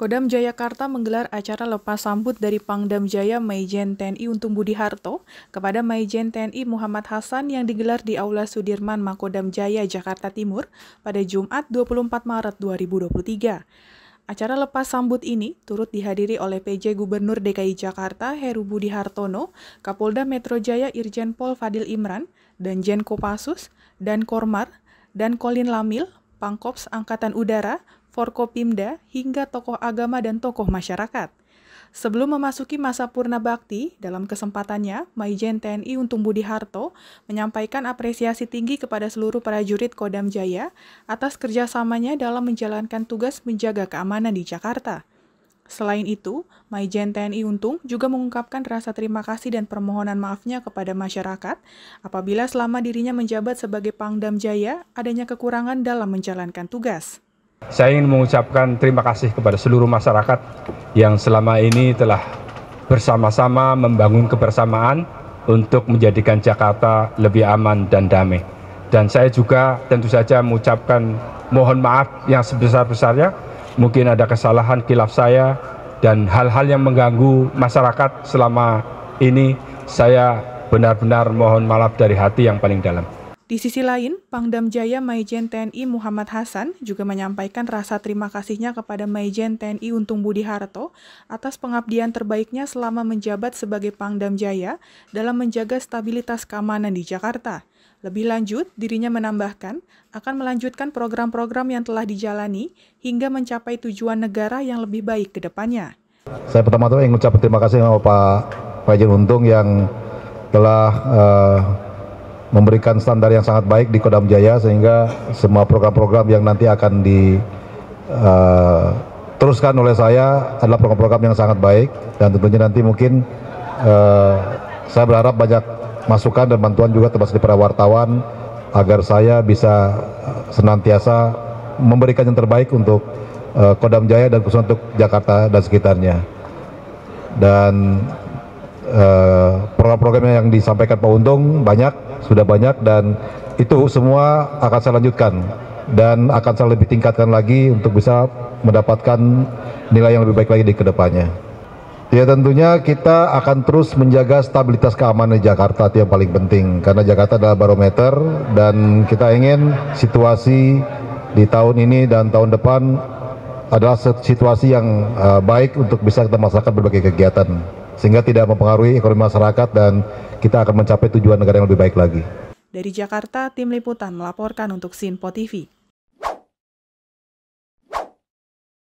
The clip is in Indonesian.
Kodam Jayakarta menggelar acara lepas sambut dari Pangdam Jaya Maijen TNI Untung Budi Harto kepada Maijen TNI Muhammad Hasan yang digelar di Aula Sudirman Makodam Jaya, Jakarta Timur pada Jumat 24 Maret 2023. Acara lepas sambut ini turut dihadiri oleh PJ Gubernur DKI Jakarta Heru Budi Hartono, Kapolda Metro Jaya Irjen Pol Fadil Imran, dan Jen Kopassus, dan Kormar, dan Kolin Lamil, Pangkops Angkatan Udara, Forkopimda hingga tokoh agama dan tokoh masyarakat. Sebelum memasuki masa purna bakti, dalam kesempatannya, Maijen TNI Untung Budi Harto menyampaikan apresiasi tinggi kepada seluruh prajurit Kodam Jaya atas kerjasamanya dalam menjalankan tugas menjaga keamanan di Jakarta. Selain itu, Maijen TNI Untung juga mengungkapkan rasa terima kasih dan permohonan maafnya kepada masyarakat apabila selama dirinya menjabat sebagai Pangdam Jaya adanya kekurangan dalam menjalankan tugas. Saya ingin mengucapkan terima kasih kepada seluruh masyarakat yang selama ini telah bersama-sama membangun kebersamaan untuk menjadikan Jakarta lebih aman dan damai. Dan saya juga tentu saja mengucapkan mohon maaf yang sebesar-besarnya, mungkin ada kesalahan kilaf saya dan hal-hal yang mengganggu masyarakat selama ini saya benar-benar mohon maaf dari hati yang paling dalam. Di sisi lain, Pangdam Jaya Maijen TNI Muhammad Hasan juga menyampaikan rasa terima kasihnya kepada Maijen TNI Untung Budi Harto atas pengabdian terbaiknya selama menjabat sebagai Pangdam Jaya dalam menjaga stabilitas keamanan di Jakarta. Lebih lanjut, dirinya menambahkan akan melanjutkan program-program yang telah dijalani hingga mencapai tujuan negara yang lebih baik ke depannya. Saya pertama-tama ingin mengucapkan terima kasih kepada Pak Maijen Untung yang telah uh, memberikan standar yang sangat baik di Kodam Jaya sehingga semua program-program yang nanti akan di uh, teruskan oleh saya adalah program-program yang sangat baik dan tentunya nanti mungkin uh, saya berharap banyak masukan dan bantuan juga termasuk para wartawan agar saya bisa eh, senantiasa memberikan yang terbaik untuk uh, Kodam Jaya dan khusus untuk Jakarta dan sekitarnya. Dan Eh, program-program yang disampaikan Pak Untung banyak, sudah banyak dan itu semua akan saya lanjutkan dan akan saya lebih tingkatkan lagi untuk bisa mendapatkan nilai yang lebih baik lagi di kedepannya. Ya tentunya kita akan terus menjaga stabilitas keamanan di Jakarta itu yang paling penting karena Jakarta adalah barometer dan kita ingin situasi di tahun ini dan tahun depan adalah situasi yang eh, baik untuk bisa kita melaksanakan berbagai kegiatan sehingga tidak mempengaruhi ekonomi masyarakat dan kita akan mencapai tujuan negara yang lebih baik lagi. Dari Jakarta, Tim Liputan melaporkan untuk Sinpo TV.